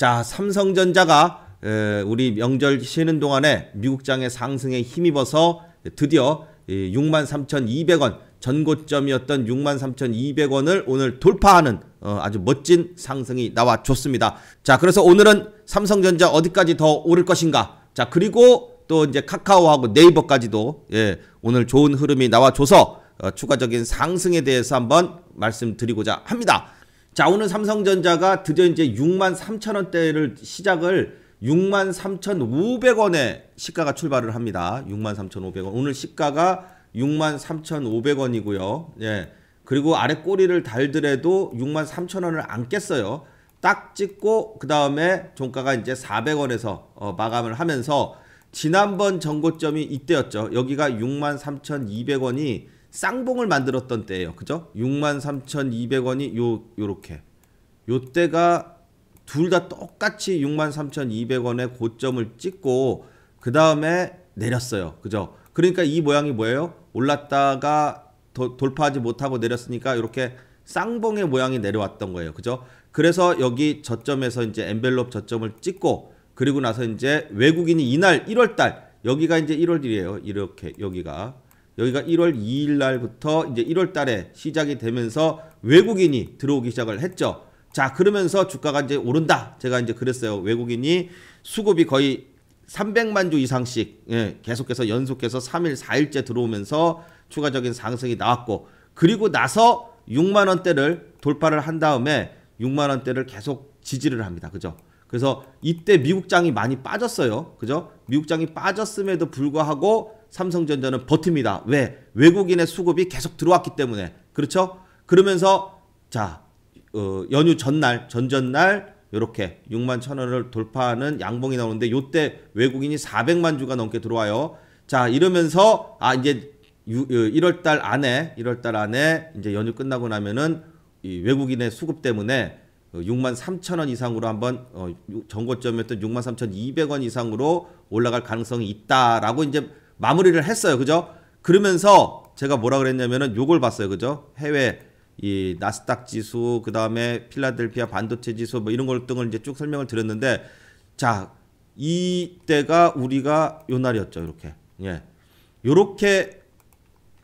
자, 삼성전자가 우리 명절 쉬는 동안에 미국장의 상승에 힘입어서 드디어 63,200원 전고점이었던 63,200원을 오늘 돌파하는 어, 아주 멋진 상승이 나와 줬습니다. 자, 그래서 오늘은 삼성전자 어디까지 더 오를 것인가? 자, 그리고 또 이제 카카오하고 네이버까지도 예, 오늘 좋은 흐름이 나와줘서 어, 추가적인 상승에 대해서 한번 말씀드리고자 합니다. 자, 오늘 삼성전자가 드디어 이제 6만 3천 원대를 시작을 6만 3,500원에 시가가 출발을 합니다. 6만 3,500원. 오늘 시가가 6만 3,500원이고요. 예. 그리고 아래 꼬리를 달더라도 6만 3,000원을 안 깼어요. 딱 찍고 그 다음에 종가가 이제 400원에서 어, 마감을 하면서 지난번 정고점이 이때였죠. 여기가 6만 3,200원이 쌍봉을 만들었던 때예요. 그죠? 63,200원이 요 요렇게. 요때가 둘 다 똑같이 63,200원의 고점을 찍고 그 다음에 내렸어요. 그죠? 그러니까 이 모양이 뭐예요? 올랐다가 도, 돌파하지 못하고 내렸으니까 이렇게 쌍봉의 모양이 내려왔던 거예요. 그죠? 그래서 여기 저점에서 이제 엔벨롭 저점을 찍고 그리고 나서 이제 외국인이 이날 1월달 여기가 이제 1월이에요. 이렇게 여기가 여기가 1월 2일 날부터 이제 1월 달에 시작이 되면서 외국인이 들어오기 시작을 했죠. 자, 그러면서 주가가 이제 오른다. 제가 이제 그랬어요. 외국인이 수급이 거의 300만 주 이상씩 예, 계속해서 연속해서 3일, 4일째 들어오면서 추가적인 상승이 나왔고 그리고 나서 6만 원대를 돌파를 한 다음에 6만 원대를 계속 지지를 합니다. 그죠? 그래서 이때 미국장이 많이 빠졌어요. 그죠? 미국장이 빠졌음에도 불구하고 삼성전자는 버팁니다. 왜? 외국인의 수급이 계속 들어왔기 때문에. 그렇죠? 그러면서 자, 어, 연휴 전날, 전전날 이렇게 6만 천 원을 돌파하는 양봉이 나오는데 요때 외국인이 400만 주가 넘게 들어와요. 자, 이러면서 아 이제 1월 어, 달 안에 1월 달 안에 이제 연휴 끝나고 나면은 이 외국인의 수급 때문에 6만 어, 3천 원 이상으로 한번 어, 전고점이었던 6만 3천 200원 이상으로 올라갈 가능성이 있다라고 이제 마무리를 했어요. 그죠? 그러면서 제가 뭐라 그랬냐면은 요걸 봤어요. 그죠? 해외 이 나스닥 지수, 그 다음에 필라델피아 반도체 지수 뭐 이런 걸 등을 이제 쭉 설명을 드렸는데 자, 이때가 우리가 요 날이었죠. 이렇게. 예. 요렇게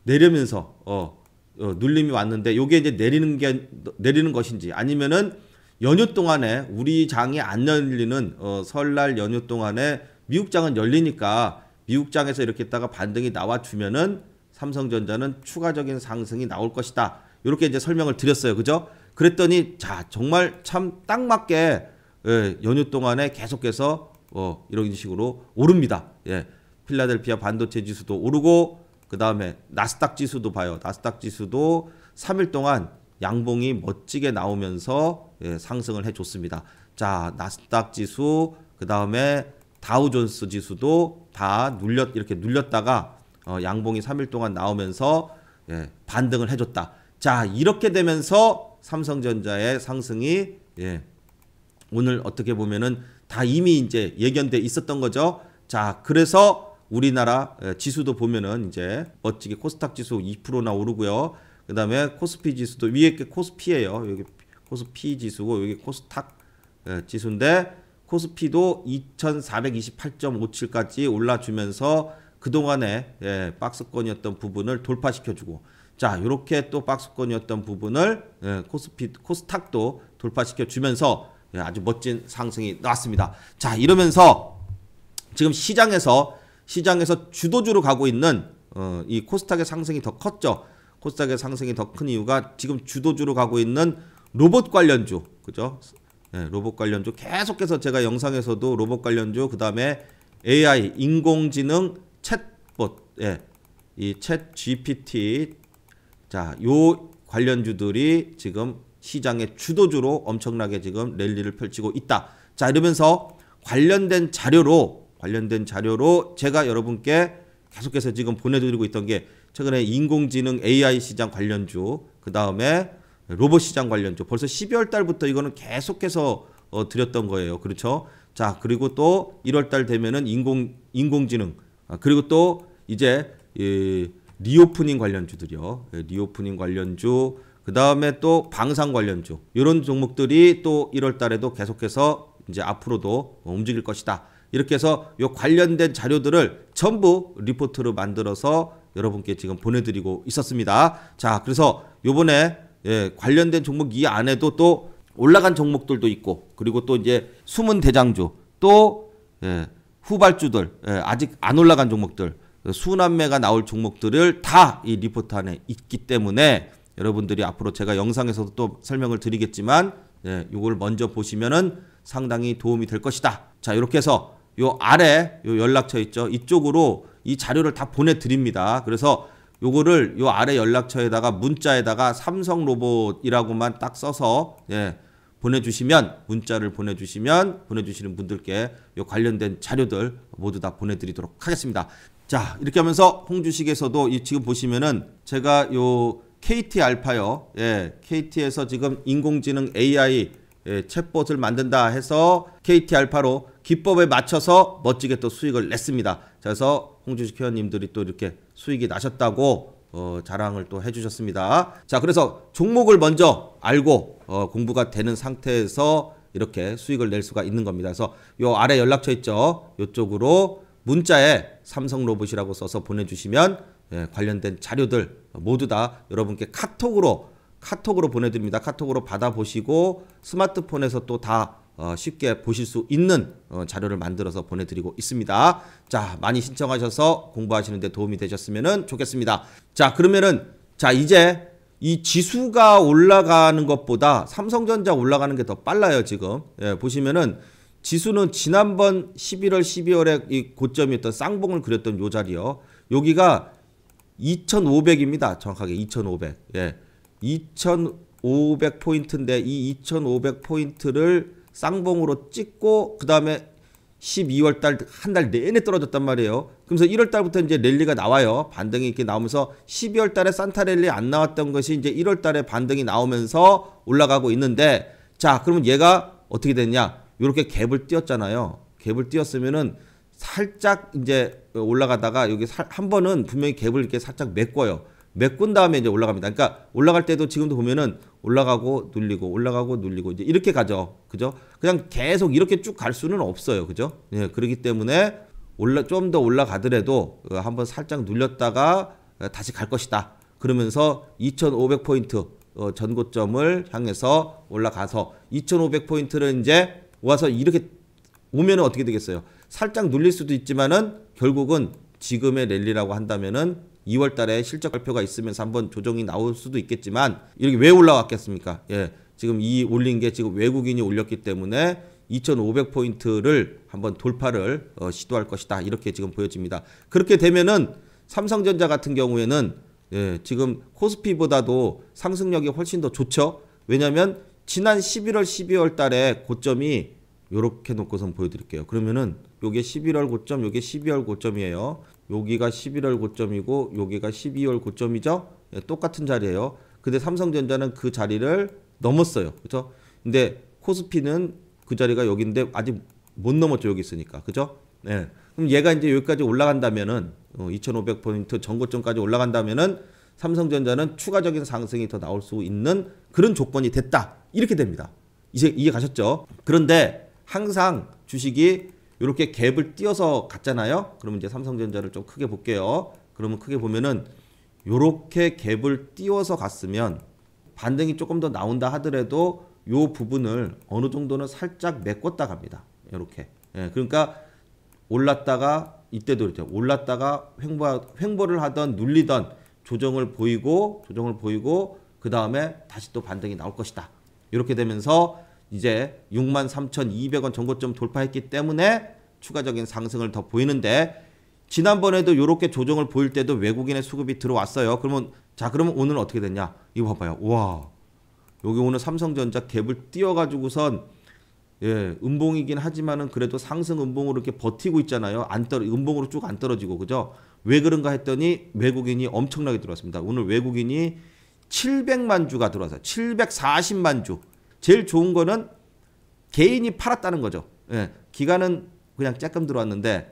내려면서 어, 어 눌림이 왔는데 요게 이제 내리는 게 내리는 것인지 아니면은 연휴 동안에 우리 장이 안 열리는 어, 설날 연휴 동안에 미국 장은 열리니까 미국장에서 이렇게 있다가 반등이 나와주면은 삼성전자는 추가적인 상승이 나올 것이다. 이렇게 이제 설명을 드렸어요. 그죠? 그랬더니 자 정말 참 딱 맞게 예, 연휴 동안에 계속해서 어, 이런 식으로 오릅니다. 예, 필라델피아 반도체 지수도 오르고 그 다음에 나스닥 지수도 봐요. 나스닥 지수도 3일 동안 양봉이 멋지게 나오면서 예, 상승을 해줬습니다. 자 나스닥 지수 그 다음에 다우존스 지수도 다 눌렸 이렇게 눌렸다가 어, 양봉이 3일 동안 나오면서 예, 반등을 해줬다. 자 이렇게 되면서 삼성전자의 상승이 예, 오늘 어떻게 보면은 다 이미 이제 예견돼 있었던 거죠. 자 그래서 우리나라 예, 지수도 보면은 이제 멋지게 코스닥 지수 2%나 오르고요. 그 다음에 코스피 지수도 위에 게 코스피예요. 여기 코스피 지수고 여기 코스닥 예, 지수인데 코스피도 2428.57까지 올라주면서 그동안에 예, 박스권이었던 부분을 돌파시켜주고 자 이렇게 또 박스권이었던 부분을 예, 코스피 코스닥도 돌파시켜주면서 예, 아주 멋진 상승이 나왔습니다. 자 이러면서 지금 시장에서 시장에서 주도주로 가고 있는 어, 이 코스닥의 상승이 더 컸죠. 코스닥의 상승이 더 큰 이유가 지금 주도주로 가고 있는 로봇 관련주 그죠? 네, 로봇 관련주 계속해서 제가 영상에서도 로봇 관련주 그 다음에 AI 인공지능 챗봇 예, 이챗 GPT 자 요 관련주들이 지금 시장의 주도주로 엄청나게 지금 랠리를 펼치고 있다. 자 이러면서 관련된 자료로 관련된 자료로 제가 여러분께 계속해서 지금 보내드리고 있던 게 최근에 인공지능 AI 시장 관련주 그 다음에 로봇 시장 관련 쪽 벌써 12월 달부터 이거는 계속해서 어, 드렸던 거예요. 그렇죠? 자 그리고 또 1월 달 되면은 인공 인공지능 아, 그리고 또 이제 예, 리오프닝 관련주들이요. 리오프닝 관련주 그 다음에 또 방산 관련주 이런 종목들이 또 1월 달에도 계속해서 이제 앞으로도 움직일 것이다. 이렇게 해서 이 관련된 자료들을 전부 리포트로 만들어서 여러분께 지금 보내드리고 있었습니다. 자, 그래서 요번에 예, 관련된 종목 이 안에도 또 올라간 종목들도 있고 그리고 또 이제 숨은 대장주 또 예, 후발주들 예, 아직 안 올라간 종목들 순환매가 나올 종목들을 다 이 리포트 안에 있기 때문에 여러분들이 앞으로 제가 영상에서도 또 설명을 드리겠지만 예, 이걸 먼저 보시면은 상당히 도움이 될 것이다. 자 이렇게 해서 요 아래 요 연락처 있죠 이쪽으로 이 자료를 다 보내드립니다. 그래서 요거를 요 아래 연락처에다가 문자에다가 삼성 로봇이라고만 딱 써서 예, 보내주시면 문자를 보내주시면 보내주시는 분들께 요 관련된 자료들 모두 다 보내드리도록 하겠습니다. 자 이렇게 하면서 홍주식에서도 이 지금 보시면은 제가 요 KT 알파요 예, KT에서 지금 인공지능 AI 예, 챗봇을 만든다 해서 KT 알파로 기법에 맞춰서 멋지게 또 수익을 냈습니다. 그래서 홍준식 회원님들이 또 이렇게 수익이 나셨다고 어, 자랑을 또 해주셨습니다. 자, 그래서 종목을 먼저 알고 어, 공부가 되는 상태에서 이렇게 수익을 낼 수가 있는 겁니다. 그래서 이 아래 연락처 있죠? 이쪽으로 문자에 삼성 로봇이라고 써서 보내주시면 예, 관련된 자료들 모두 다 여러분께 카톡으로 카톡으로 보내드립니다. 카톡으로 받아보시고 스마트폰에서 또다 어, 쉽게 보실 수 있는 어, 자료를 만들어서 보내드리고 있습니다. 자, 많이 신청하셔서 공부하시는데 도움이 되셨으면 좋겠습니다. 자, 그러면은, 자, 이제 이 지수가 올라가는 것보다 삼성전자 올라가는 게 더 빨라요, 지금. 예, 보시면은 지수는 지난번 11월, 12월에 이 고점이었던 쌍봉을 그렸던 요 자리요. 여기가 2,500입니다. 정확하게 2,500. 예. 2,500 포인트인데 이 2,500 포인트를 쌍봉으로 찍고 그 다음에 12월 달 한 달 내내 떨어졌단 말이에요. 그래서 1월 달부터 이제 랠리가 나와요. 반등이 이렇게 나오면서 12월 달에 산타 랠리 안 나왔던 것이 이제 1월 달에 반등이 나오면서 올라가고 있는데 자, 그러면 얘가 어떻게 됐냐? 이렇게 갭을 띄었잖아요. 갭을 띄었으면은 살짝 이제 올라가다가 여기 한 번은 분명히 갭을 이렇게 살짝 메꿔요. 메꾼 다음에 이제 올라갑니다. 그러니까 올라갈 때도 지금도 보면은 올라가고 눌리고 올라가고 눌리고 이제 이렇게 가죠. 그죠? 그냥 계속 이렇게 쭉 갈 수는 없어요. 그죠? 예, 그렇기 때문에 올라 좀 더 올라가더라도 그 한번 살짝 눌렸다가 다시 갈 것이다. 그러면서 2500포인트 어, 전고점을 향해서 올라가서 2500포인트를 이제 와서 이렇게 오면은 어떻게 되겠어요? 살짝 눌릴 수도 있지만은 결국은 지금의 랠리라고 한다면은 2월 달에 실적 발표가 있으면서 한번 조정이 나올 수도 있겠지만 이렇게 왜 올라왔겠습니까? 예. 지금 이 올린 게 지금 외국인이 올렸기 때문에 2,500포인트를 한번 돌파를 어, 시도할 것이다. 이렇게 지금 보여집니다. 그렇게 되면은 삼성전자 같은 경우에는 예, 지금 코스피보다도 상승력이 훨씬 더 좋죠. 왜냐면 지난 11월, 12월 달에 고점이 요렇게 놓고선 보여드릴게요. 그러면은 요게 11월 고점, 요게 12월 고점이에요. 여기가 11월 고점이고 여기가 12월 고점이죠. 예, 똑같은 자리예요. 근데 삼성전자는 그 자리를 넘었어요. 그렇죠? 근데 코스피는 그 자리가 여기인데 아직 못 넘었죠. 여기 있으니까. 그죠? 예. 그럼 얘가 이제 여기까지 올라간다면은 어, 2500포인트 전고점까지 올라간다면은 삼성전자는 추가적인 상승이 더 나올 수 있는 그런 조건이 됐다. 이렇게 됩니다. 이제 이해 가셨죠? 그런데 항상 주식이 이렇게 갭을 띄어서 갔잖아요. 그러면 이제 삼성전자를 좀 크게 볼게요. 그러면 크게 보면은 이렇게 갭을 띄어서 갔으면 반등이 조금 더 나온다 하더라도 요 부분을 어느 정도는 살짝 메꿨다 갑니다. 이렇게. 예, 그러니까 올랐다가 이때도 이렇게 그렇죠. 올랐다가 횡보 횡보를 하던 눌리던 조정을 보이고 조정을 보이고 그 다음에 다시 또 반등이 나올 것이다. 이렇게 되면서 이제 63,200원 정고점 돌파했기 때문에 추가적인 상승을 더 보이는데 지난번에도 이렇게 조정을 보일 때도 외국인의 수급이 들어왔어요. 그러면 자 그러면 오늘 어떻게 됐냐? 이거 봐봐요. 와 여기 오늘 삼성전자 갭을 띄어가지고선 예 음봉이긴 하지만은 그래도 상승 음봉으로 이렇게 버티고 있잖아요. 안 떨어 음봉으로 쭉 안 떨어지고 그죠? 왜 그런가 했더니 외국인이 엄청나게 들어왔습니다. 오늘 외국인이 700만 주가 들어와서 740만 주. 제일 좋은 거는 개인이 팔았다는 거죠. 예, 기간은 그냥 조금 들어왔는데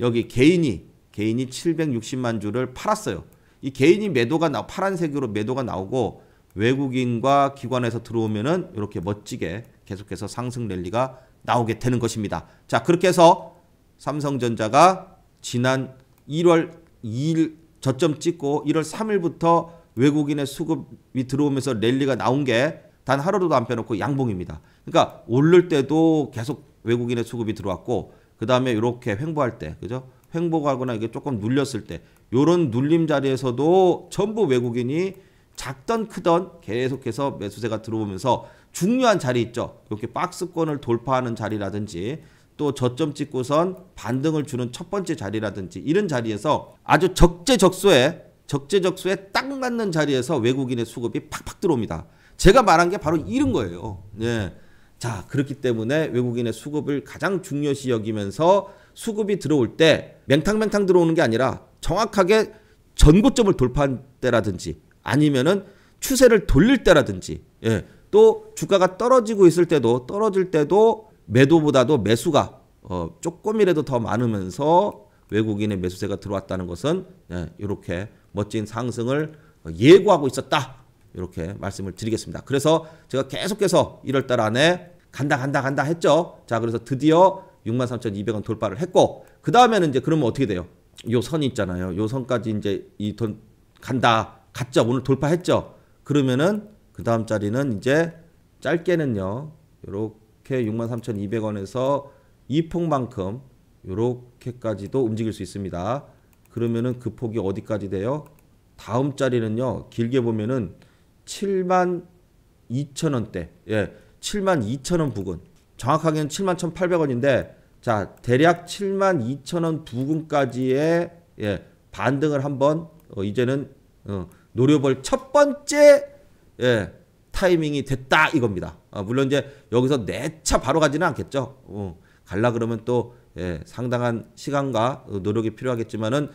여기 개인이 개인이 760만 주를 팔았어요. 이 개인이 매도가 나 파란색으로 매도가 나오고 외국인과 기관에서 들어오면은 이렇게 멋지게 계속해서 상승 랠리가 나오게 되는 것입니다. 자, 그렇게 해서 삼성전자가 지난 1월 2일 저점 찍고 1월 3일부터 외국인의 수급이 들어오면서 랠리가 나온 게단 하루도 안 빼놓고 양봉입니다. 그러니까 오를 때도 계속 외국인의 수급이 들어왔고 그 다음에 이렇게 횡보할 때 그죠? 횡보하거나 이게 조금 눌렸을 때이런 눌림 자리에서도 전부 외국인이 작던 크던 계속해서 매수세가 들어오면서 중요한 자리 있죠. 이렇게 박스권을 돌파하는 자리라든지 또 저점 찍고선 반등을 주는 첫 번째 자리라든지 이런 자리에서 아주 적재적소에 적재적소에 딱 맞는 자리에서 외국인의 수급이 팍팍 들어옵니다. 제가 말한 게 바로 이런 거예요. 예. 자, 그렇기 때문에 외국인의 수급을 가장 중요시 여기면서 수급이 들어올 때 맹탕맹탕 들어오는 게 아니라 정확하게 전고점을 돌파한 때라든지 아니면은 추세를 돌릴 때라든지 예. 또 주가가 떨어지고 있을 때도 떨어질 때도 매도보다도 매수가 어, 조금이라도 더 많으면서 외국인의 매수세가 들어왔다는 것은 예, 이렇게 멋진 상승을 어, 예고하고 있었다. 이렇게 말씀을 드리겠습니다. 그래서 제가 계속해서 1월달 안에 간다 간다 간다 했죠. 자 그래서 드디어 63,200원 돌파를 했고 그 다음에는 이제 그러면 어떻게 돼요? 요 선 있잖아요. 요 선까지 이제 이 돈 간다 갔죠. 오늘 돌파했죠. 그러면은 그 다음 자리는 이제 짧게는요. 이렇게 63,200원에서 이 폭만큼 이렇게까지도 움직일 수 있습니다. 그러면은 그 폭이 어디까지 돼요? 다음 자리는요. 길게 보면은 7만 2천 원대. 예. 7만 2천 원 부근. 정확하게는 7만 1,800원인데 자, 대략 7만 2천 원 부근까지의 예, 반등을 한번 어, 이제는 어, 노려볼 첫 번째 예, 타이밍이 됐다 이겁니다. 아, 물론 이제 여기서 내 차 바로 가지는 않겠죠. 어, 갈라 그러면 또 예, 상당한 시간과 노력이 필요하겠지만은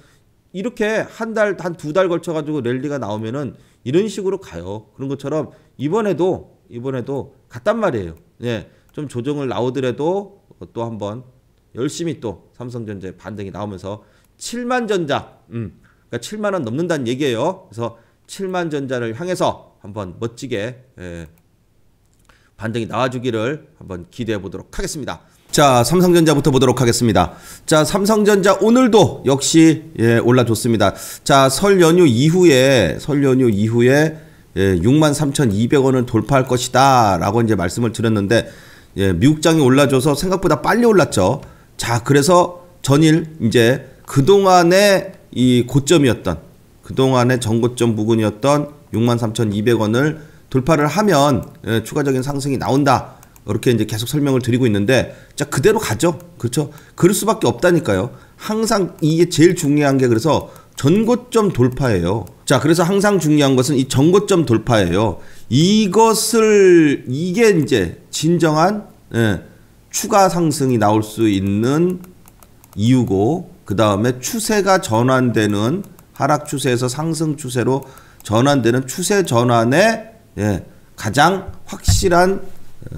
이렇게 한 달, 한 두 달 걸쳐가지고 랠리가 나오면은 이런 식으로 가요. 그런 것처럼 이번에도, 이번에도 갔단 말이에요. 예. 좀 조정을 나오더라도 또 한 번 열심히 또 삼성전자의 반등이 나오면서 7만 전자, 음, 그니까 7만 원 넘는다는 얘기예요. 그래서 7만 전자를 향해서 한번 멋지게 예, 반등이 나와주기를 한번 기대해 보도록 하겠습니다. 자, 삼성전자부터 보도록 하겠습니다. 자, 삼성전자 오늘도 역시 예, 올라줬습니다. 자, 설 연휴 이후에 설 연휴 이후에 예, 63,200원을 돌파할 것이다라고 이제 말씀을 드렸는데 예, 미국장이 올라줘서 생각보다 빨리 올랐죠. 자, 그래서 전일 이제 그동안의 이 고점이었던 그동안의 전고점 부근이었던 63,200원을 돌파를 하면 예, 추가적인 상승이 나온다. 이렇게 이제 계속 설명을 드리고 있는데 자 그대로 가죠. 그렇죠? 그럴 수밖에 없다니까요. 항상 이게 제일 중요한 게 그래서 전고점 돌파예요. 자, 그래서 항상 중요한 것은 이 전고점 돌파예요. 이것을 이게 이제 진정한 예, 추가 상승이 나올 수 있는 이유고 그 다음에 추세가 전환되는 하락 추세에서 상승 추세로 전환되는 추세 전환의 예, 가장 확실한 예,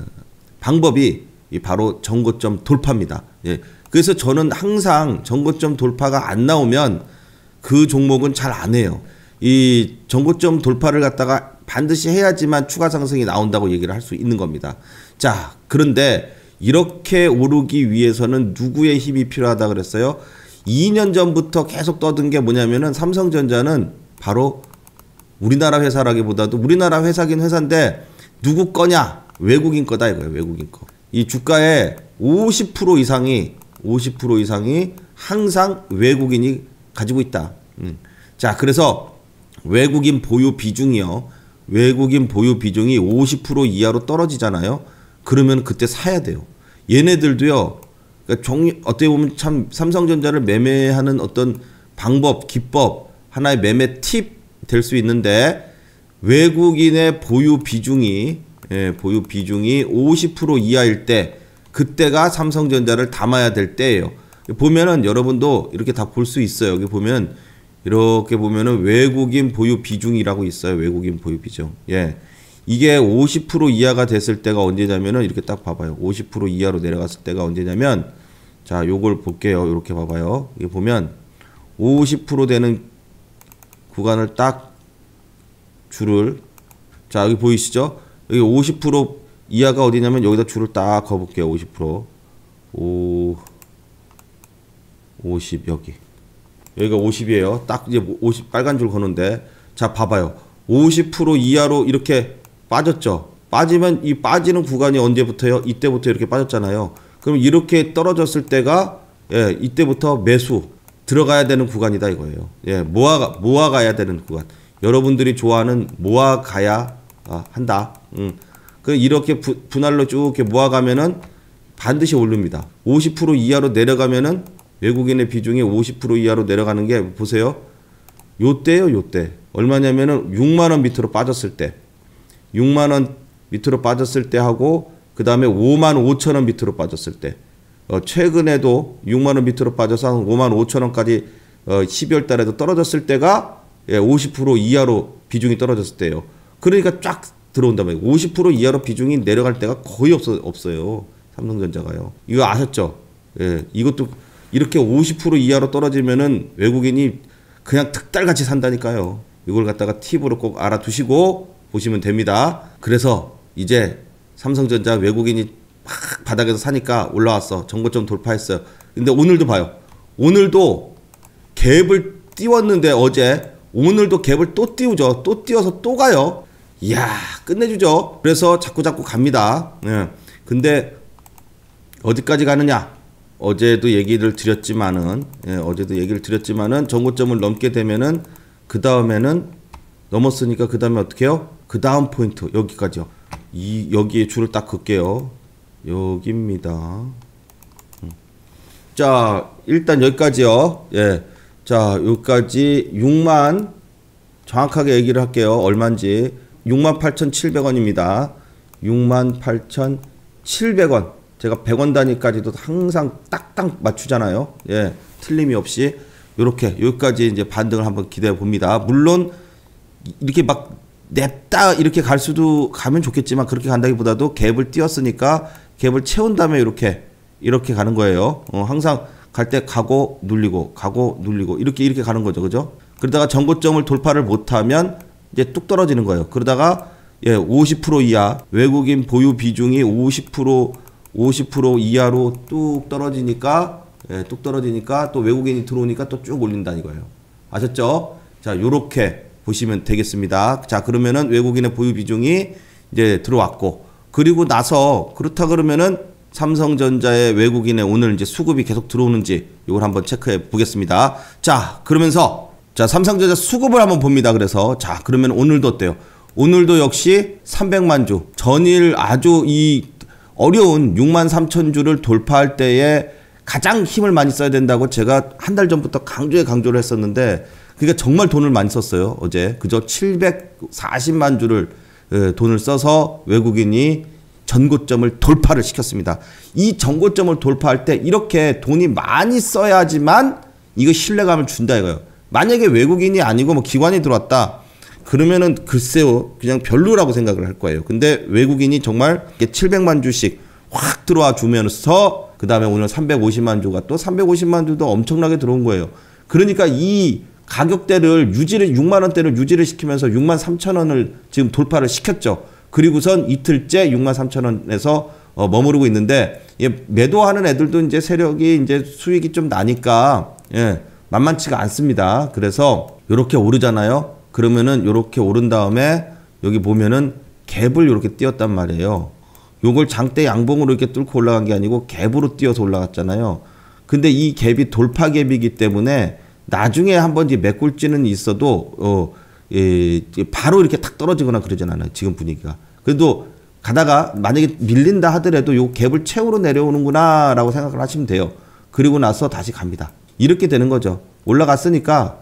방법이 바로 전고점 돌파입니다. 예. 그래서 저는 항상 전고점 돌파가 안 나오면 그 종목은 잘 안 해요. 이전고점 돌파를 갖다가 반드시 해야지만 추가 상승이 나온다고 얘기를 할 수 있는 겁니다. 자, 그런데 이렇게 오르기 위해서는 누구의 힘이 필요하다 그랬어요? 2년 전부터 계속 떠든 게 뭐냐면은 삼성전자는 바로 우리나라 회사라기보다도 우리나라 회사긴 회사인데 누구 거냐? 외국인 거다 이거예요. 외국인 거. 이 주가의 50% 이상이 50% 이상이 항상 외국인이 가지고 있다. 음. 자, 그래서 외국인 보유 비중이요. 외국인 보유 비중이 50% 이하로 떨어지잖아요. 그러면 그때 사야 돼요. 얘네들도요. 그러니까 종, 어떻게 보면 참 삼성전자를 매매하는 어떤 방법, 기법, 하나의 매매 팁 될 수 있는데 외국인의 보유 비중이 예, 보유 비중이 50% 이하일 때 그때가 삼성전자를 담아야 될 때예요. 보면은 여러분도 이렇게 다 볼 수 있어요. 여기 보면 이렇게 보면은 외국인 보유 비중이라고 있어요. 외국인 보유 비중. 예. 이게 50% 이하가 됐을 때가 언제냐면은 이렇게 딱 봐봐요. 50% 이하로 내려갔을 때가 언제냐면 자, 요걸 볼게요. 이렇게 봐봐요. 이거 보면 50% 되는 구간을 딱 줄을 자, 여기 보이시죠? 여기 50% 이하가 어디냐면 여기다 줄을 딱 거볼게요. 50% 5 50 여기 여기가 50이에요. 딱 이제 50 빨간 줄 거는데 자 봐봐요. 50% 이하로 이렇게 빠졌죠. 빠지면 이 빠지는 구간이 언제부터요? 이때부터 이렇게 빠졌잖아요. 그럼 이렇게 떨어졌을 때가 예, 이때부터 매수 들어가야 되는 구간이다 이거예요. 예, 모아 모아가야 되는 구간. 여러분들이 좋아하는 모아가야 어, 한다. 음. 그 이렇게 부, 분할로 쭉 이렇게 모아가면은 반드시 오릅니다. 50% 이하로 내려가면은 외국인의 비중이 50% 이하로 내려가는 게 보세요. 요때요, 요때. 얼마냐면은 6만 원 밑으로 빠졌을 때. 6만 원 밑으로 빠졌을 때 하고 그다음에 5만 5천 원 밑으로 빠졌을 때. 어, 최근에도 6만 원 밑으로 빠져서 한 5만 5천 원까지 어, 12월 달에도 떨어졌을 때가 예, 50% 이하로 비중이 떨어졌을 때예 그러니까 쫙 들어온단 말이에요. 50% 이하로 비중이 내려갈 때가 거의 없어, 없어요. 삼성전자가요. 이거 아셨죠? 예. 이것도 이렇게 50% 이하로 떨어지면은 외국인이 그냥 특달같이 산다니까요. 이걸 갖다가 팁으로 꼭 알아두시고 보시면 됩니다. 그래서 이제 삼성전자 외국인이 막 바닥에서 사니까 올라왔어. 정거점 돌파했어요. 근데 오늘도 봐요. 오늘도 갭을 띄웠는데 어제 오늘도 갭을 또 띄우죠. 또 띄워서 또 가요. 이야 끝내주죠 그래서 자꾸자꾸 갑니다 예. 근데 어디까지 가느냐 어제도 얘기를 드렸지만은 예, 어제도 얘기를 드렸지만은 정고점을 넘게 되면은 그 다음에는 넘었으니까 그 다음에 어떻게 해요 그 다음 포인트 여기까지요 이 여기에 줄을 딱 긋게요 여기입니다 음. 자 일단 여기까지요 예자 여기까지 6만 정확하게 얘기를 할게요 얼만지 68,700원입니다. 68,700원. 제가 100원 단위까지도 항상 딱딱 맞추잖아요. 예. 틀림이 없이 이렇게 여기까지 이제 반등을 한번 기대해 봅니다. 물론 이렇게 막 냅다 이렇게 갈 수도 가면 좋겠지만 그렇게 간다기보다도 갭을 띄었으니까 갭을 채운 다음에 이렇게 이렇게 가는 거예요. 어, 항상 갈 때 가고 눌리고 가고 눌리고 이렇게 이렇게 가는 거죠. 그죠? 그러다가 전고점을 돌파를 못하면 이제 뚝 떨어지는 거예요. 그러다가 예, 50% 이하 외국인 보유 비중이 50% 50% 이하로 뚝 떨어지니까 예, 뚝 떨어지니까 또 외국인이 들어오니까 또 쭉 올린다 이거예요. 아셨죠? 자, 요렇게 보시면 되겠습니다. 자, 그러면은 외국인의 보유 비중이 이제 들어왔고 그리고 나서 그렇다 그러면은 삼성전자의 외국인의 오늘 이제 수급이 계속 들어오는지 이걸 한번 체크해 보겠습니다. 자, 그러면서 자, 삼성전자 수급을 한번 봅니다. 그래서 자, 그러면 오늘도 어때요? 오늘도 역시 300만 주 전일 아주 이 어려운 6만 3천 주를 돌파할 때에 가장 힘을 많이 써야 된다고 제가 한 달 전부터 강조에 강조를 했었는데 그러니까 정말 돈을 많이 썼어요 어제 그저 740만 주를 돈을 써서 외국인이 전고점을 돌파를 시켰습니다 이 전고점을 돌파할 때 이렇게 돈이 많이 써야지만 이거 신뢰감을 준다 이거예요 만약에 외국인이 아니고 뭐 기관이 들어왔다. 그러면은 글쎄요, 그냥 별로라고 생각을 할 거예요. 근데 외국인이 정말 700만 주씩 확 들어와 주면서 그 다음에 오늘 350만 주가 또 350만 주도 엄청나게 들어온 거예요. 그러니까 이 가격대를 유지를 6만 원대를 유지를 시키면서 6만 3천 원을 지금 돌파를 시켰죠. 그리고선 이틀째 6만 3천 원에서 어, 머무르고 있는데 예, 매도하는 애들도 이제 세력이 이제 수익이 좀 나니까 예. 만만치가 않습니다. 그래서 이렇게 오르잖아요. 그러면은 이렇게 오른 다음에 여기 보면은 갭을 이렇게 띄었단 말이에요. 요걸 장대 양봉으로 이렇게 뚫고 올라간 게 아니고 갭으로 띄어서 올라갔잖아요. 근데 이 갭이 돌파 갭이기 때문에 나중에 한 번 이제 메꿀지는 있어도 어, 예, 바로 이렇게 탁 떨어지거나 그러진 않아요. 지금 분위기가. 그래도 가다가 만약에 밀린다 하더라도 요 갭을 채우러 내려오는구나라고 생각을 하시면 돼요. 그리고 나서 다시 갑니다. 이렇게 되는 거죠. 올라갔으니까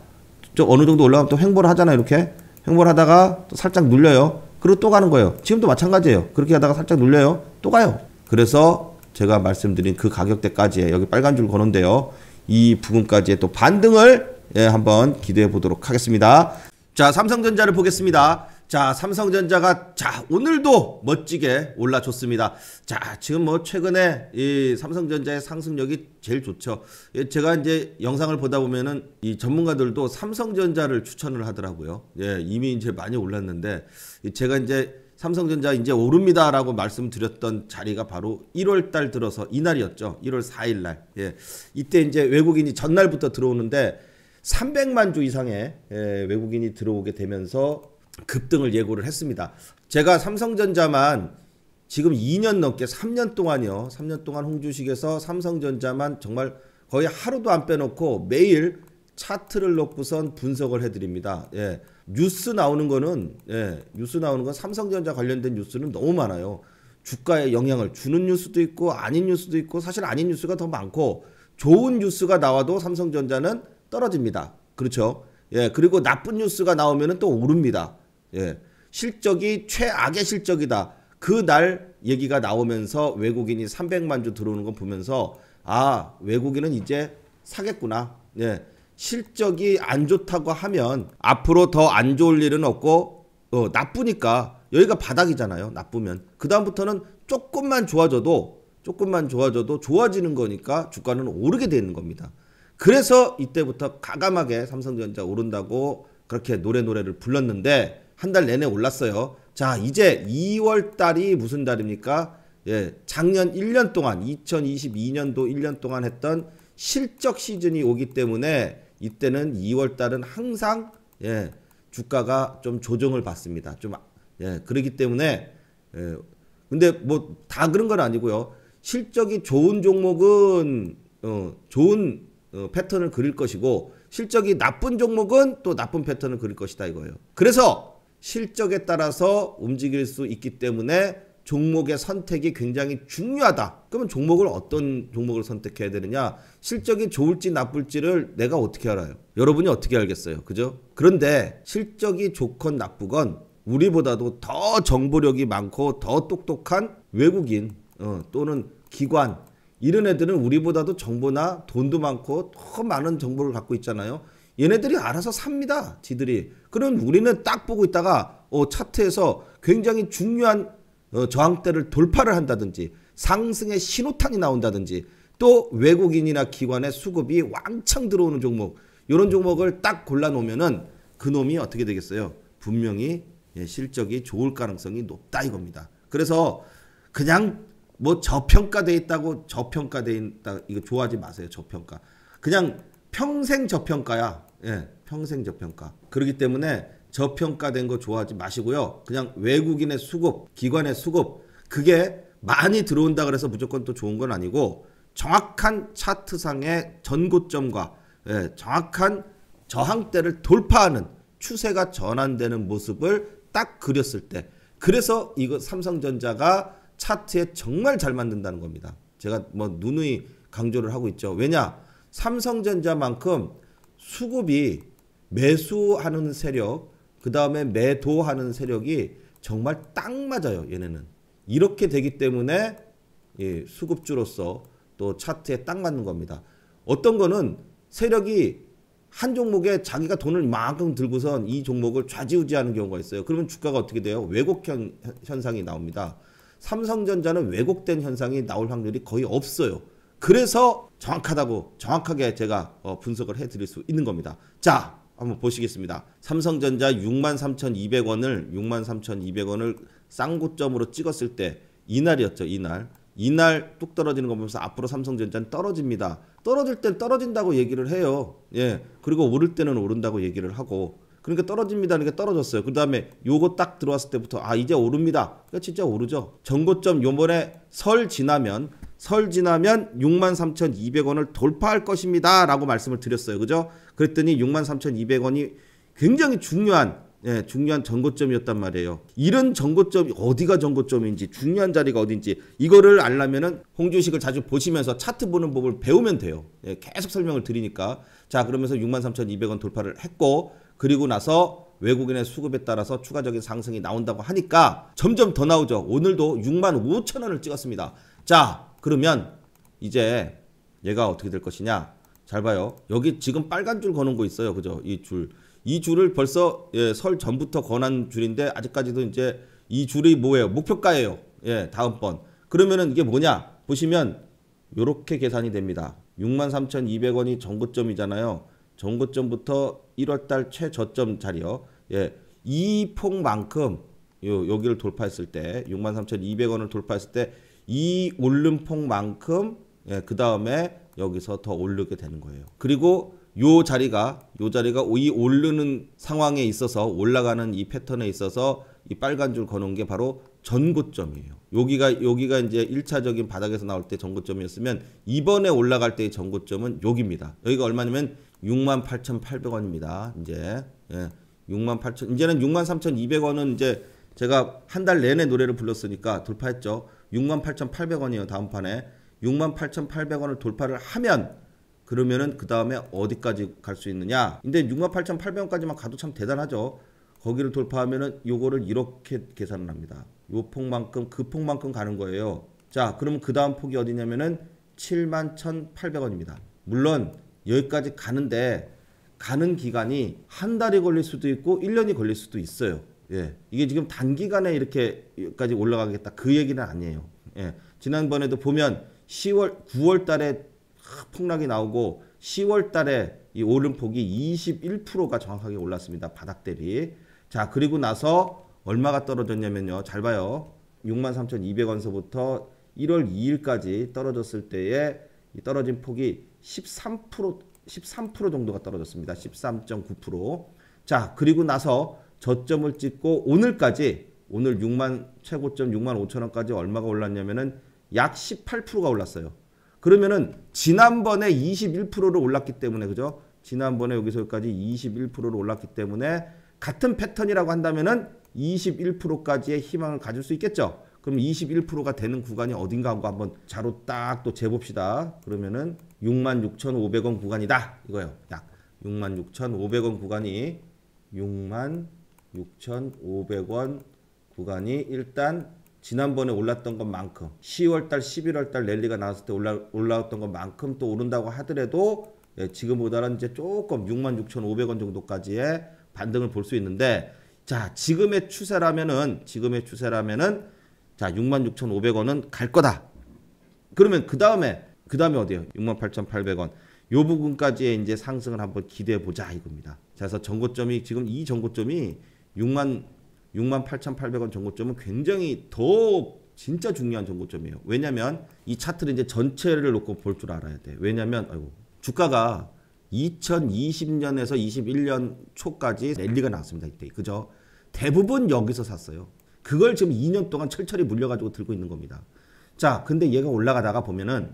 좀 어느 정도 올라가면 또 횡보를 하잖아요. 이렇게 횡보를 하다가 또 살짝 눌려요. 그리고 또 가는 거예요. 지금도 마찬가지예요. 그렇게 하다가 살짝 눌려요. 또 가요. 그래서 제가 말씀드린 그가격대까지 여기 빨간 줄 거는데요. 이 부분까지의 또 반등을 예, 한번 기대해 보도록 하겠습니다. 자, 삼성전자를 보겠습니다. 자, 삼성전자가 자, 오늘도 멋지게 올라줬습니다. 자, 지금 뭐 최근에 이 삼성전자의 상승력이 제일 좋죠. 예, 제가 이제 영상을 보다 보면은 이 전문가들도 삼성전자를 추천을 하더라고요. 예, 이미 이제 많이 올랐는데 제가 이제 삼성전자 이제 오릅니다라고 말씀드렸던 자리가 바로 1월 달 들어서 이날이었죠. 1월 4일 날. 예. 이때 이제 외국인이 전날부터 들어오는데 300만 주 이상의 예, 외국인이 들어오게 되면서 급등을 예고를 했습니다. 제가 삼성전자만 지금 2년 넘게 3년 동안요 3년 동안 홍주식에서 삼성전자만 정말 거의 하루도 안 빼놓고 매일 차트를 놓고선 분석을 해드립니다. 예. 뉴스 나오는 거는, 예. 뉴스 나오는 건 삼성전자 관련된 뉴스는 너무 많아요. 주가에 영향을 주는 뉴스도 있고, 아닌 뉴스도 있고, 사실 아닌 뉴스가 더 많고, 좋은 뉴스가 나와도 삼성전자는 떨어집니다. 그렇죠. 예. 그리고 나쁜 뉴스가 나오면 또 오릅니다. 예. 실적이 최악의 실적이다. 그날 얘기가 나오면서 외국인이 300만 주 들어오는 건 보면서 아, 외국인은 이제 사겠구나. 예. 실적이 안 좋다고 하면 앞으로 더 안 좋을 일은 없고 어, 나쁘니까 여기가 바닥이잖아요. 나쁘면. 그다음부터는 조금만 좋아져도 조금만 좋아져도 좋아지는 거니까 주가는 오르게 되는 겁니다. 그래서 이때부터 가감하게 삼성전자 오른다고 그렇게 노래 노래를 불렀는데 한달 내내 올랐어요. 자, 이제 2월 달이 무슨 달입니까? 예, 작년 1년 동안 2022년도 1년 동안 했던 실적 시즌이 오기 때문에 이때는 2월 달은 항상 예, 주가가 좀 조정을 받습니다. 좀 예, 그러기 때문에 예, 근데 뭐 다 그런 건 아니고요. 실적이 좋은 종목은 어, 좋은 어, 패턴을 그릴 것이고 실적이 나쁜 종목은 또 나쁜 패턴을 그릴 것이다 이거예요. 그래서 실적에 따라서 움직일 수 있기 때문에 종목의 선택이 굉장히 중요하다. 그러면 종목을 어떤 종목을 선택해야 되느냐? 실적이 좋을지 나쁠지를 내가 어떻게 알아요? 여러분이 어떻게 알겠어요? 그죠? 그런데 실적이 좋건 나쁘건 우리보다도 더 정보력이 많고 더 똑똑한 외국인 어, 또는 기관 이런 애들은 우리보다도 정보나 돈도 많고 더 많은 정보를 갖고 있잖아요. 얘네들이 알아서 삽니다. 지들이. 그럼 우리는 딱 보고 있다가 어, 차트에서 굉장히 중요한 어, 저항대를 돌파를 한다든지 상승의 신호탄이 나온다든지 또 외국인이나 기관의 수급이 왕창 들어오는 종목 이런 종목을 딱 골라놓으면은 그놈이 어떻게 되겠어요? 분명히 예, 실적이 좋을 가능성이 높다 이겁니다. 그래서 그냥 뭐 저평가돼 있다고 저평가돼 있다 이거 좋아하지 마세요 저평가. 그냥 평생 저평가야. 예. 평생 저평가. 그렇기 때문에 저평가된 거 좋아하지 마시고요. 그냥 외국인의 수급, 기관의 수급 그게 많이 들어온다 그래서 무조건 또 좋은 건 아니고 정확한 차트상의 전고점과 예, 정확한 저항대를 돌파하는 추세가 전환되는 모습을 딱 그렸을 때 그래서 이거 삼성전자가 차트에 정말 잘 만든다는 겁니다. 제가 뭐 누누이 강조를 하고 있죠. 왜냐? 삼성전자만큼 수급이 매수하는 세력, 그 다음에 매도하는 세력이 정말 딱 맞아요. 얘네는. 이렇게 되기 때문에 예, 수급주로서 또 차트에 딱 맞는 겁니다. 어떤 거는 세력이 한 종목에 자기가 돈을 만큼 들고선 이 종목을 좌지우지하는 경우가 있어요. 그러면 주가가 어떻게 돼요? 왜곡 현, 상이 나옵니다. 삼성전자는 왜곡된 현상이 나올 확률이 거의 없어요. 그래서 정확하다고 정확하게 제가 어, 분석을 해드릴 수 있는 겁니다. 자, 한번 보시겠습니다. 삼성전자 63,200원을 63,200원을 쌍고점으로 찍었을 때 이날이었죠. 이날. 이날 뚝 떨어지는 거 보면서 앞으로 삼성전자는 떨어집니다. 떨어질 땐 떨어진다고 얘기를 해요. 예. 그리고 오를 때는 오른다고 얘기를 하고 그러니까 떨어집니다. 그러니까 떨어졌어요. 그 다음에 요거 딱 들어왔을 때부터 아 이제 오릅니다. 그러니까 진짜 오르죠. 전고점 요번에 설 지나면 설 지나면 63,200원을 돌파할 것입니다. 라고 말씀을 드렸어요. 그죠? 그랬더니 63,200원이 굉장히 중요한 예, 중요한 정고점이었단 말이에요. 이런 정고점이 어디가 정고점인지 중요한 자리가 어딘지 이거를 알려면은 홍주식을 자주 보시면서 차트 보는 법을 배우면 돼요. 예, 계속 설명을 드리니까 자 그러면서 63,200원 돌파를 했고 그리고 나서 외국인의 수급에 따라서 추가적인 상승이 나온다고 하니까 점점 더 나오죠. 오늘도 65,000원을 찍었습니다. 자 그러면 이제 얘가 어떻게 될 것이냐 잘 봐요 여기 지금 빨간 줄 거는 거 있어요 그죠 이줄이 이 줄을 벌써 예, 설 전부터 권한 줄인데 아직까지도 이제 이 줄이 뭐예요 목표가예요 예 다음번 그러면은 이게 뭐냐 보시면 요렇게 계산이 됩니다 63,200원이 전고점이잖아요 전고점부터 1월달 최저점 자리요 예, 이 폭만큼 요, 여기를 돌파했을 때 63,200원을 돌파했을 때이 올림폭만큼 예, 그 다음에 여기서 더 오르게 되는 거예요. 그리고 요 자리가 요 자리가 이 오르는 상황에 있어서 올라가는 이 패턴에 있어서 이 빨간 줄 거는 게 바로 전고점이에요. 여기가 여기가 이제 1차적인 바닥에서 나올 때 전고점이었으면 이번에 올라갈 때의 전고점은 여기입니다. 여기가 얼마냐면 68,800원입니다. 이제 예. 68,000 이제는 63,200원은 이제 제가 한 달 내내 노래를 불렀으니까 돌파했죠. 68,800원이에요. 다음 판에 68,800원을 돌파를 하면 그러면은 그 다음에 어디까지 갈 수 있느냐? 근데 68,800원까지만 가도 참 대단하죠. 거기를 돌파하면은 요거를 이렇게 계산을 합니다. 요 폭만큼 그 폭만큼 가는 거예요. 자, 그러면그 다음 폭이 어디냐면은 71,800원입니다. 물론 여기까지 가는데 가는 기간이 한 달이 걸릴 수도 있고 1년이 걸릴 수도 있어요. 예. 이게 지금 단기간에 이렇게까지 올라가겠다. 그 얘기는 아니에요. 예. 지난번에도 보면 10월, 9월 달에 폭락이 나오고 10월 달에 이 오름폭이 21%가 정확하게 올랐습니다. 바닥 대비. 자, 그리고 나서 얼마가 떨어졌냐면요. 잘 봐요. 63,200원서부터 1월 2일까지 떨어졌을 때에 떨어진 폭이 13% 13% 정도가 떨어졌습니다. 13.9%. 자, 그리고 나서 저점을 찍고 오늘까지 오늘 6만 최고점 6만 5천 원까지 얼마가 올랐냐면은 약 18%가 올랐어요. 그러면은 지난번에 21%로 올랐기 때문에 그죠? 지난번에 여기서 여기까지 21%로 올랐기 때문에 같은 패턴이라고 한다면은 21%까지의 희망을 가질 수 있겠죠. 그럼 21%가 되는 구간이 어딘가 하고 한번 자로 딱 또 재봅시다. 그러면은 66,500원 구간이다. 이거요. 약 66,500원 구간이 6만 6,500원 구간이 일단 지난번에 올랐던 것만큼 10월달 11월달 랠리가 나왔을 때 올라, 올라왔던 것만큼 또 오른다고 하더라도 예, 지금보다는 이제 조금 66,500원 정도까지의 반등을 볼 수 있는데 자 지금의 추세라면은 지금의 추세라면은 자 66,500원은 갈 거다 그러면 그 다음에 그 다음에 어디요 68,800원 요 부분까지의 이제 상승을 한번 기대해 보자 이겁니다. 자, 그래서 전고점이 지금 이 전고점이 6만 68,800원 정고점은 굉장히 더 진짜 중요한 정고점이에요. 왜냐면 이 차트를 이제 전체를 놓고 볼 줄 알아야 돼. 왜냐면 아이고 주가가 2020년에서 21년 초까지 랠리가 나왔습니다. 이때. 그죠? 대부분 여기서 샀어요. 그걸 지금 2년 동안 철철히 물려가지고 들고 있는 겁니다. 자, 근데 얘가 올라가다가 보면은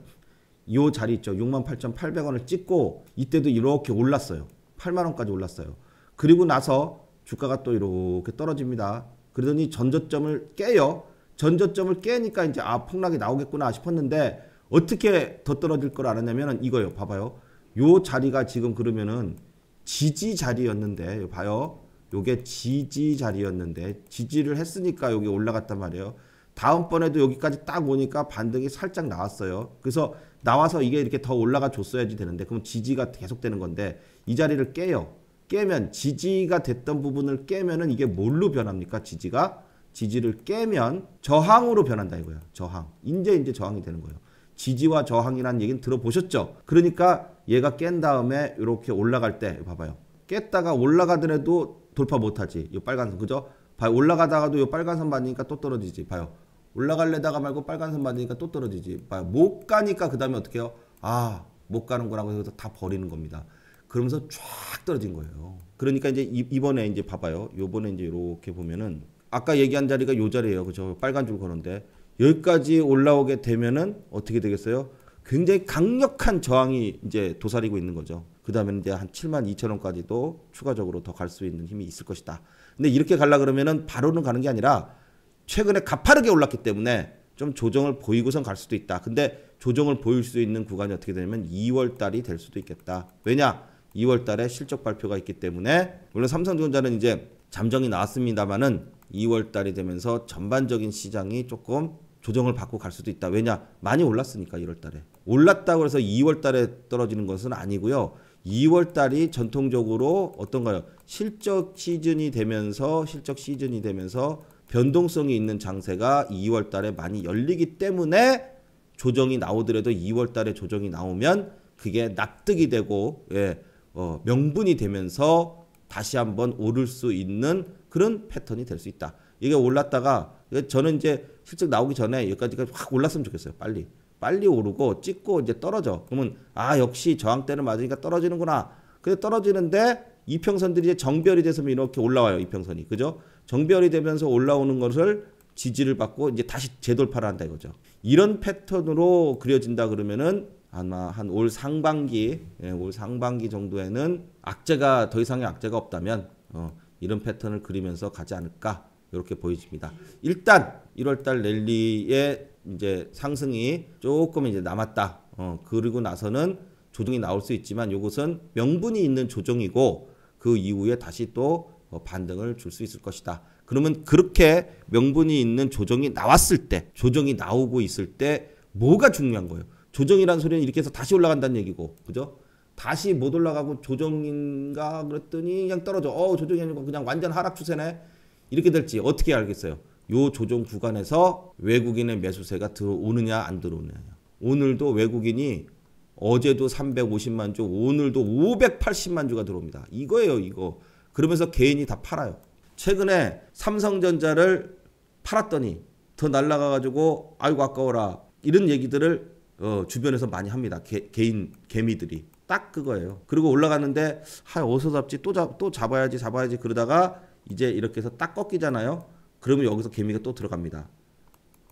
이 자리 있죠. 68,800원을 찍고 이때도 이렇게 올랐어요. 8만원까지 올랐어요. 그리고 나서 주가가 또 이렇게 떨어집니다. 그러더니 전저점을 깨요. 전저점을 깨니까 이제 아 폭락이 나오겠구나 싶었는데 어떻게 더 떨어질 걸알았냐면 이거요. 봐봐요. 요 자리가 지금 그러면은 지지 자리였는데 봐요. 요게 지지 자리였는데 지지를 했으니까 여기 올라갔단 말이에요. 다음번에도 여기까지 딱 오니까 반등이 살짝 나왔어요. 그래서 나와서 이게 이렇게 더 올라가 줬어야지 되는데 그럼 지지가 계속되는 건데 이 자리를 깨요. 깨면 지지가 됐던 부분을 깨면은 이게 뭘로 변합니까? 지지가 지지를 깨면 저항으로 변한다 이거예요. 저항. 이제 이제 저항이 되는 거예요. 지지와 저항이라는 얘기는 들어보셨죠? 그러니까 얘가 깬 다음에 이렇게 올라갈 때 봐봐요. 깼다가 올라가더라도 돌파 못하지. 이 빨간선 그죠? 봐요. 올라가다가도 이 빨간선 받으니까 또 떨어지지. 봐요. 올라갈래다가 말고 빨간선 받으니까 또 떨어지지. 봐요. 못 가니까 그 다음에 어떻게 해요? 아, 못 가는 거라고 해서 다 버리는 겁니다. 그러면서 쫙 떨어진 거예요. 그러니까 이제 이번에 이제 봐봐요. 요번에 이제 이렇게 보면은 아까 얘기한 자리가 요 자리예요. 그죠? 빨간 줄 거는데 여기까지 올라오게 되면은 어떻게 되겠어요? 굉장히 강력한 저항이 이제 도사리고 있는 거죠. 그 다음에 이제 한 7만 2천 원까지도 추가적으로 더 갈 수 있는 힘이 있을 것이다. 근데 이렇게 갈라 그러면은 바로는 가는 게 아니라 최근에 가파르게 올랐기 때문에 좀 조정을 보이고선 갈 수도 있다. 근데 조정을 보일 수 있는 구간이 어떻게 되냐면 2월 달이 될 수도 있겠다. 왜냐? 2월 달에 실적 발표가 있기 때문에 물론 삼성전자는 이제 잠정이 나왔습니다만은 2월 달이 되면서 전반적인 시장이 조금 조정을 받고 갈 수도 있다. 왜냐? 많이 올랐으니까 1월 달에. 올랐다고 해서 2월 달에 떨어지는 것은 아니고요. 2월 달이 전통적으로 어떤가요? 실적 시즌이 되면서 실적 시즌이 되면서 변동성이 있는 장세가 2월 달에 많이 열리기 때문에 조정이 나오더라도 2월 달에 조정이 나오면 그게 납득이 되고 예. 어, 명분이 되면서 다시 한번 오를 수 있는 그런 패턴이 될 수 있다. 이게 올랐다가 저는 이제 실적 나오기 전에 여기까지까확 올랐으면 좋겠어요. 빨리. 빨리 오르고 찍고 이제 떨어져. 그러면 아 역시 저항대를 맞으니까 떨어지는구나. 근데 떨어지는데 이평선들이 이제 정별이 돼서 이렇게 올라와요. 이평선이. 그죠? 정별이 되면서 올라오는 것을 지지를 받고 이제 다시 재돌파를 한다 이거죠. 이런 패턴으로 그려진다 그러면은 아마 한 올 상반기 예, 올 상반기 정도에는 악재가 더 이상의 악재가 없다면 어, 이런 패턴을 그리면서 가지 않을까 이렇게 보여집니다. 일단 1월달 랠리의 이제 상승이 조금 이제 남았다. 어, 그리고 나서는 조정이 나올 수 있지만 이것은 명분이 있는 조정이고 그 이후에 다시 또 어, 반등을 줄 수 있을 것이다. 그러면 그렇게 명분이 있는 조정이 나왔을 때, 조정이 나오고 있을 때 뭐가 중요한 거예요? 조정이란 소리는 이렇게 해서 다시 올라간다는 얘기고 그죠? 다시 못 올라가고 조정인가 그랬더니 그냥 떨어져. 어 조정이 아니고 그냥 완전 하락 추세네. 이렇게 될지 어떻게 알겠어요? 요 조정 구간에서 외국인의 매수세가 들어오느냐 안 들어오느냐. 오늘도 외국인이 어제도 350만 주, 오늘도 580만 주가 들어옵니다. 이거예요, 이거. 그러면서 개인이 다 팔아요. 최근에 삼성전자를 팔았더니 더 날라가 가지고 아이고 아까워라. 이런 얘기들을 어, 주변에서 많이 합니다. 개, 개인 개미들이 딱 그거예요. 그리고 올라갔는데하어서 아, 잡지 또잡또 잡아야지 잡아야지 그러다가 이제 이렇게 해서 딱 꺾이잖아요. 그러면 여기서 개미가 또 들어갑니다.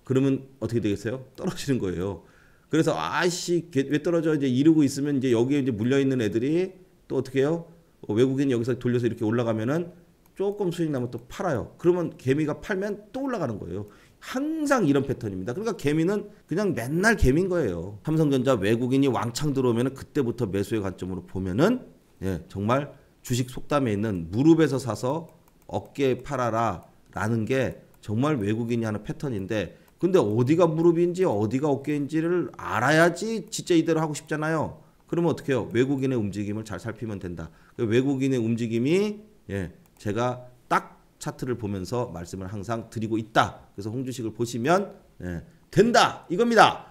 그러면 어떻게 되겠어요? 떨어지는 거예요. 그래서 아씨 왜 떨어져 이제 이러고 있으면 이제 여기에 이제 물려 있는 애들이 또 어떻게 해요? 어, 외국인 여기서 돌려서 이렇게 올라가면은 조금 수익 나면 또 팔아요. 그러면 개미가 팔면 또 올라가는 거예요. 항상 이런 패턴입니다. 그러니까 개미는 그냥 맨날 개미인 거예요. 삼성전자 외국인이 왕창 들어오면 그때부터 매수의 관점으로 보면은 예, 정말 주식 속담에 있는 무릎에서 사서 어깨에 팔아라 라는 게 정말 외국인이 하는 패턴인데 근데 어디가 무릎인지 어디가 어깨인지를 알아야지 진짜 이대로 하고 싶잖아요. 그러면 어떻게 해요? 외국인의 움직임을 잘 살피면 된다. 그 외국인의 움직임이 예, 제가 딱 차트를 보면서 말씀을 항상 드리고 있다. 그래서 홍주식을 보시면 예, 된다 이겁니다.